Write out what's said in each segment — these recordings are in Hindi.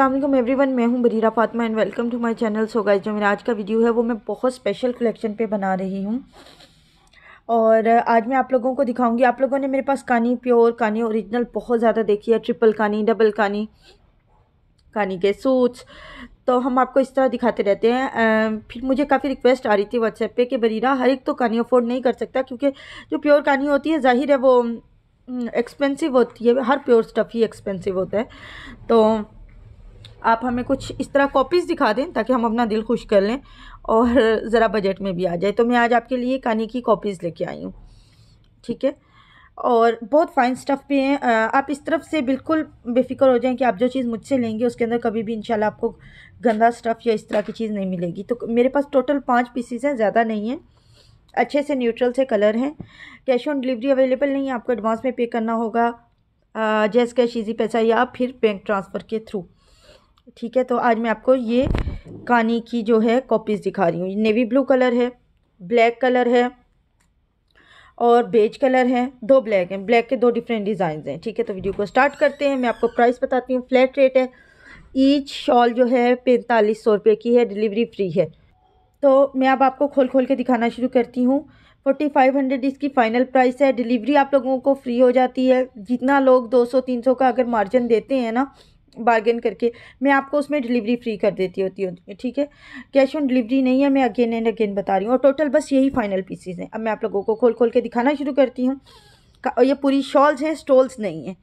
अल्लाम एवरीवन मैं हूं Barira Fatima and welcome to my channel so guys जो मेरा आज का वीडियो है वो मैं बहुत स्पेशल कलेक्शन पे बना रही हूं और आज मैं आप लोगों को दिखाऊंगी आप लोगों ने मेरे पास कानी प्योर कानी ओरिजिनल बहुत ज़्यादा देखी है ट्रिपल कानी डबल कानी कानी के सूट्स तो हम आपको इस तरह दिखाते रहते हैं फिर मुझे काफ़ी रिक्वेस्ट आ रही थी व्हाट्सएप पे कि बरीरा हर एक तो कानी अफोर्ड नहीं कर सकता क्योंकि जो प्योर कानी होती है जाहिर है वो एक्सपेंसिव होती है हर प्योर स्टफ़ ही एक्सपेंसिव होता है तो आप हमें कुछ इस तरह कॉपीज़ दिखा दें ताकि हम अपना दिल खुश कर लें और ज़रा बजट में भी आ जाए तो मैं आज आपके लिए कहानी की कॉपीज़ लेके आई हूँ ठीक है और बहुत फाइन स्टफ़ भी हैं आप इस तरफ से बिल्कुल बेफिक्र हो जाएं कि आप जो चीज़ मुझसे लेंगे उसके अंदर कभी भी इंशाल्लाह आपको गंदा स्टफ़ या इस तरह की चीज़ नहीं मिलेगी तो मेरे पास टोटल पाँच पीसीज हैं ज़्यादा नहीं हैं अच्छे से न्यूट्रल से कलर हैं कैश ऑन डिलीवरी अवेलेबल नहीं है आपको एडवांस में पे करना होगा जैस कैश ईजी पैसा या फिर बैंक ट्रांसफ़र के थ्रू ठीक है तो आज मैं आपको ये कानी की जो है कॉपीज़ दिखा रही हूँ नेवी ब्लू कलर है ब्लैक कलर है और बेज कलर है दो ब्लैक हैं ब्लैक के दो डिफरेंट डिज़ाइन हैं ठीक है तो वीडियो को स्टार्ट करते हैं मैं आपको प्राइस बताती हूँ फ्लैट रेट है ईच शॉल जो है पैंतालीस सौ रुपये की है डिलीवरी फ्री है तो मैं अब आपको खोल खोल के दिखाना शुरू करती हूँ फोर्टी फाइव हंड्रेड इसकी फ़ाइनल प्राइस है डिलीवरी आप लोगों को फ्री हो जाती है जितना लोग दो सौ तीन सौ का अगर मार्जिन देते हैं ना बार्गेन करके मैं आपको उसमें डिलीवरी फ्री कर देती होती हूँ ठीक है कैश ऑन डिलीवरी नहीं है मैं अगेन एंड अगेन बता रही हूँ और टोटल बस यही फाइनल पीसीज हैं अब मैं आप लोगों को खोल खोल के दिखाना शुरू करती हूँ और ये पूरी शॉल्स हैं स्टॉल्स नहीं हैं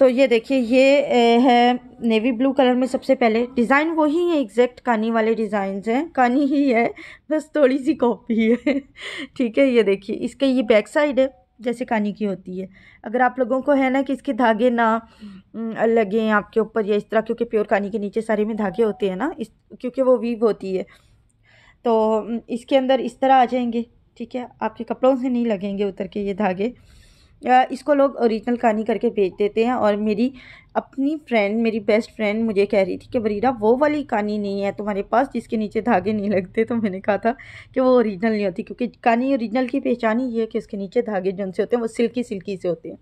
तो ये देखिए ये है नेवी ब्लू कलर में सबसे पहले डिज़ाइन वही है एग्जैक्ट कानी वाले डिज़ाइन हैं कानी ही है बस थोड़ी सी कॉपी है ठीक है ये देखिए इसके ये बैक साइड है जैसे कानी की होती है अगर आप लोगों को है ना कि इसके धागे ना हम्म। लगें आपके ऊपर या इस तरह क्योंकि प्योर कानी के नीचे सारे में धागे होते हैं ना इस क्योंकि वो वीव होती है तो इसके अंदर इस तरह आ जाएंगे ठीक है आपके कपड़ों से नहीं लगेंगे उतर के ये धागे इसको लोग ओरिजिनल कहानी करके भेज देते हैं और मेरी अपनी फ्रेंड मेरी बेस्ट फ्रेंड मुझे कह रही थी कि बरीरा वो वाली कहानी नहीं है तुम्हारे पास जिसके नीचे धागे नहीं लगते तो मैंने कहा था कि वो ओरिजिनल नहीं होती क्योंकि कहानी ओरिजिनल की पहचान ही है कि उसके नीचे धागे जन से होते हैं वो सिल्की सिल्की से होते हैं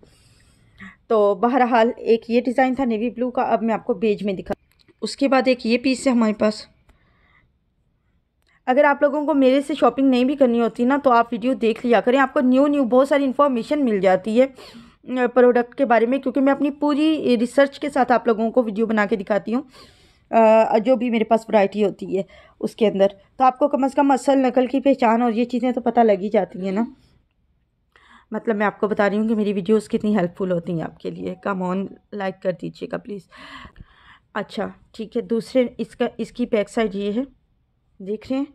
तो बहरहाल एक ये डिज़ाइन था नेवी ब्लू का अब मैं आपको बेज में दिखा उसके बाद एक ये पीस है हमारे पास अगर आप लोगों को मेरे से शॉपिंग नहीं भी करनी होती ना तो आप वीडियो देख लिया करें आपको न्यू न्यू बहुत सारी इन्फॉर्मेशन मिल जाती है प्रोडक्ट के बारे में क्योंकि मैं अपनी पूरी रिसर्च के साथ आप लोगों को वीडियो बना के दिखाती हूँ जो भी मेरे पास वैरायटी होती है उसके अंदर तो आपको कम अज़ कम असल नकल की पहचान और ये चीज़ें तो पता लगी जाती हैं ना मतलब मैं आपको बता रही हूँ कि मेरी वीडियोस कितनी हेल्पफुल होती हैं आपके लिए कम ऑन लाइक कर दीजिएगा प्लीज़ अच्छा ठीक है दूसरे इसका इसकी बैक साइड ये है देख रहे हैं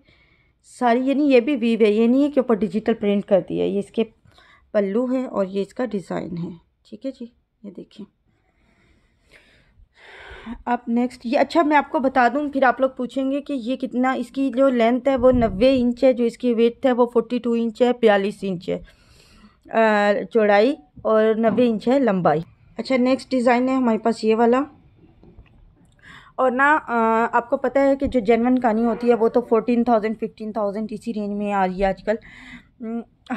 सारी यानी ये भी वीव है ये नहीं है कि ऊपर डिजिटल प्रिंट कर दिया है ये इसके पल्लू हैं और ये इसका डिज़ाइन है ठीक है जी ये देखिए अब नेक्स्ट ये अच्छा मैं आपको बता दूं फिर आप लोग पूछेंगे कि ये कितना इसकी जो लेंथ है वो नब्बे इंच है जो इसकी वेथ है वो फोर्टी टू इंच है बयालीस इंच है चौड़ाई और नब्बे इंच है लंबाई अच्छा नेक्स्ट डिज़ाइन है हमारे पास ये वाला और ना आपको पता है कि जो जेनवन कहानी होती है वो तो फ़ोटीन थाउजेंड फिफ्टीन थाउजेंड इसी रेंज में आ रही है आजकल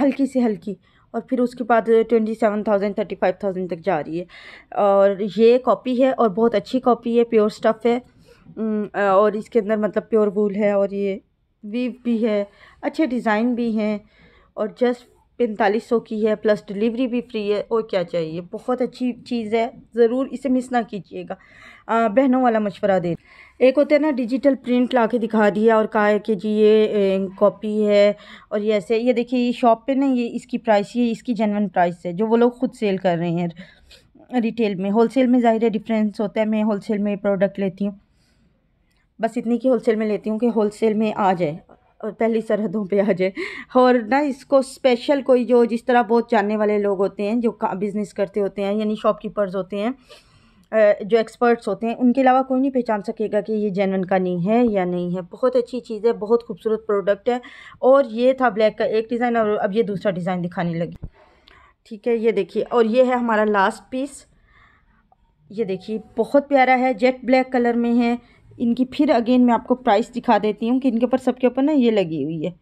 हल्की से हल्की और फिर उसके बाद twenty seven thousand thirty five thousand तक जा रही है और ये कॉपी है और बहुत अच्छी कॉपी है प्योर स्टफ़ है और इसके अंदर मतलब प्योर वूल है और ये वीव भी है अच्छे डिज़ाइन भी हैं और जस्ट पैंतालीस सौ की है प्लस डिलीवरी भी फ्री है और क्या चाहिए बहुत अच्छी चीज़ है ज़रूर इसे मिस ना कीजिएगा बहनों वाला मशवरा दे एक होता है ना डिजिटल प्रिंट ला के दिखा दिया और कहा है कि जी ये कॉपी है और ये ऐसे ये देखिए ये शॉप पे ना ये इसकी प्राइस ये इसकी जेनवन प्राइस है जो वो लोग खुद सेल कर रहे हैं रिटेल में होलसेल में ज़ाहिर है डिफरेंस होता है मैं होलसेल में प्रोडक्ट लेती हूँ बस इतनी की होलसेल में लेती हूँ कि होलसेल में आ जाए पहली सरहदों पे आ जाए और ना इसको स्पेशल कोई जो जिस तरह बहुत जानने वाले लोग होते हैं जो बिज़नेस करते होते हैं यानी शॉपकीपर्स होते हैं जो एक्सपर्ट्स होते हैं उनके अलावा कोई नहीं पहचान सकेगा कि ये जेनवन का नहीं है या नहीं है बहुत अच्छी चीज़ है बहुत खूबसूरत प्रोडक्ट है और ये था ब्लैक का एक डिज़ाइन और अब ये दूसरा डिज़ाइन दिखाने लगी ठीक है ये देखिए और ये है हमारा लास्ट पीस ये देखिए बहुत प्यारा है जेट ब्लैक कलर में है इनकी फिर अगेन मैं आपको प्राइस दिखा देती हूँ कि इनके ऊपर सबके ऊपर ना ये लगी हुई है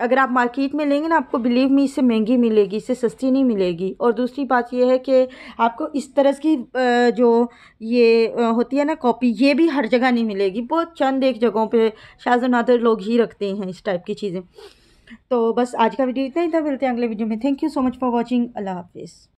अगर आप मार्केट में लेंगे ना आपको बिलीव मी इससे महंगी मिलेगी इससे सस्ती नहीं मिलेगी और दूसरी बात यह है कि आपको इस तरह की जो ये होती है ना कॉपी ये भी हर जगह नहीं मिलेगी बहुत चंद एक जगहों पे शायद नादर लोग ही रखते हैं इस टाइप की चीज़ें तो बस आज का वीडियो इतना ही था मिलते हैं अगले वीडियो में thank you so much for watching अल्लाह हाफिज़